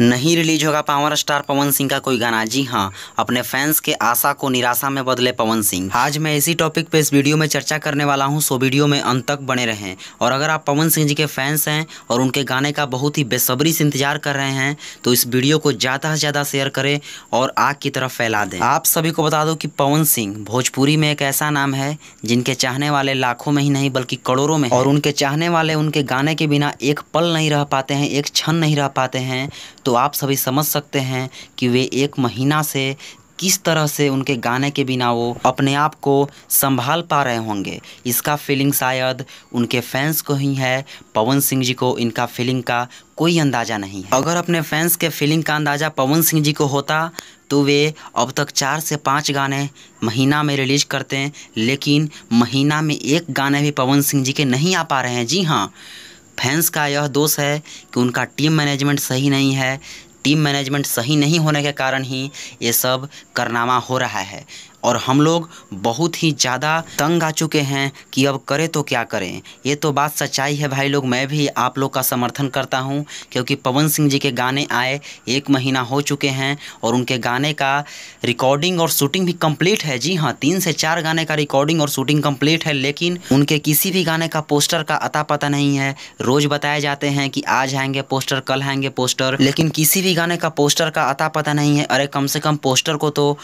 नहीं रिलीज होगा power star पवन सिंह का कोई गाना जी हाँ अपने फैंस के आशा को निराशा में बदले पवन सिंह आज मैं इसी टॉपिक पे इस वीडियो में चर्चा करने वाला हूँ सो वीडियो में अंत तक बने रहें और अगर आप पवन सिंह जी के फैंस हैं और उनके गाने का बहुत ही बेसब्री से इंतजार कर रहे हैं तो इस वीडियो को ज़्यादा से ज़्यादा शेयर करें और आग की तरफ फैला दें आप सभी को बता दो कि पवन सिंह भोजपुरी में एक ऐसा नाम है जिनके चाहने वाले लाखों में ही नहीं बल्कि करोड़ों में और उनके चाहने वाले उनके गाने के बिना एक पल नहीं रह पाते हैं एक क्षण नहीं रह पाते हैं तो आप सभी समझ सकते हैं कि वे एक महीना से किस तरह से उनके गाने के बिना वो अपने आप को संभाल पा रहे होंगे इसका फीलिंग शायद उनके फैंस को ही है पवन सिंह जी को इनका फीलिंग का कोई अंदाज़ा नहीं है अगर अपने फैंस के फीलिंग का अंदाज़ा पवन सिंह जी को होता तो वे अब तक चार से पाँच गाने महीना में रिलीज करते हैं लेकिन महीना में एक गाने भी पवन सिंह जी के नहीं आ पा रहे हैं जी हाँ फैंस का यह दोष है कि उनका टीम मैनेजमेंट सही नहीं है टीम मैनेजमेंट सही नहीं होने के कारण ही ये सब करनामा हो रहा है और हम लोग बहुत ही ज़्यादा तंग आ चुके हैं कि अब करें तो क्या करें ये तो बात सच्चाई है भाई लोग मैं भी आप लोग का समर्थन करता हूँ क्योंकि पवन सिंह जी के गाने आए एक महीना हो चुके हैं और उनके गाने का रिकॉर्डिंग और शूटिंग भी कंप्लीट है जी हाँ तीन से चार गाने का रिकॉर्डिंग और शूटिंग कम्प्लीट है लेकिन उनके किसी भी गाने का पोस्टर का अता पता नहीं है रोज़ बताए जाते हैं कि आज आएंगे पोस्टर कल आएंगे पोस्टर लेकिन किसी भी गाने का पोस्टर का अता पता नहीं है अरे कम से कम पोस्टर को तो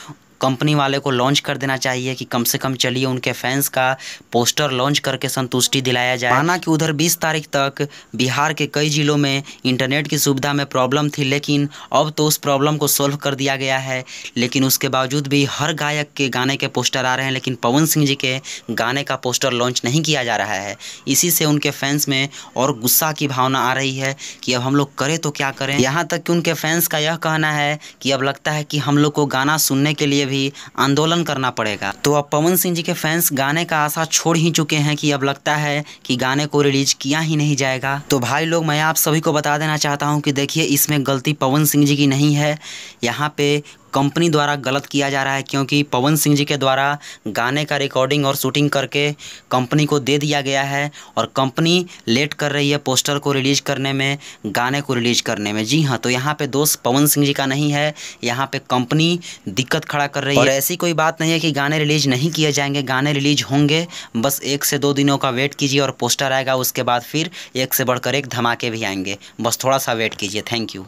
कंपनी वाले को लॉन्च कर देना चाहिए कि कम से कम चलिए उनके फैंस का पोस्टर लॉन्च करके संतुष्टि दिलाया जाए माना कि उधर 20 तारीख तक बिहार के कई जिलों में इंटरनेट की सुविधा में प्रॉब्लम थी लेकिन अब तो उस प्रॉब्लम को सॉल्व कर दिया गया है लेकिन उसके बावजूद भी हर गायक के गाने के पोस्टर आ रहे हैं लेकिन पवन सिंह जी के गाने का पोस्टर लॉन्च नहीं किया जा रहा है इसी से उनके फैंस में और गुस्सा की भावना आ रही है कि अब हम लोग करें तो क्या करें यहाँ तक कि उनके फैंस का यह कहना है कि अब लगता है कि हम लोग को गाना सुनने के लिए भी भी आंदोलन करना पड़ेगा तो अब पवन सिंह जी के फैंस गाने का आशा छोड़ ही चुके हैं कि अब लगता है कि गाने को रिलीज किया ही नहीं जाएगा तो भाई लोग मैं आप सभी को बता देना चाहता हूँ कि देखिए इसमें गलती पवन सिंह जी की नहीं है यहाँ पे कंपनी द्वारा गलत किया जा रहा है क्योंकि पवन सिंह जी के द्वारा गाने का रिकॉर्डिंग और शूटिंग करके कंपनी को दे दिया गया है और कंपनी लेट कर रही है पोस्टर को रिलीज करने में गाने को रिलीज करने में जी हाँ तो यहाँ पे दोस्त पवन सिंह जी का नहीं है यहाँ पे कंपनी दिक्कत खड़ा कर रही है ऐसी कोई बात नहीं है कि गाने रिलीज नहीं किए जाएंगे गाने रिलीज होंगे बस एक से दो दिनों का वेट कीजिए और पोस्टर आएगा उसके बाद फिर एक से बढ़कर एक धमाके भी आएंगे बस थोड़ा सा वेट कीजिए थैंक यू